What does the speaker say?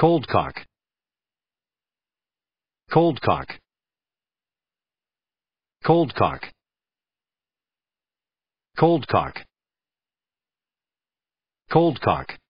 Cold cock. Cold cock. Cold cock. Cold cock. Cold cock.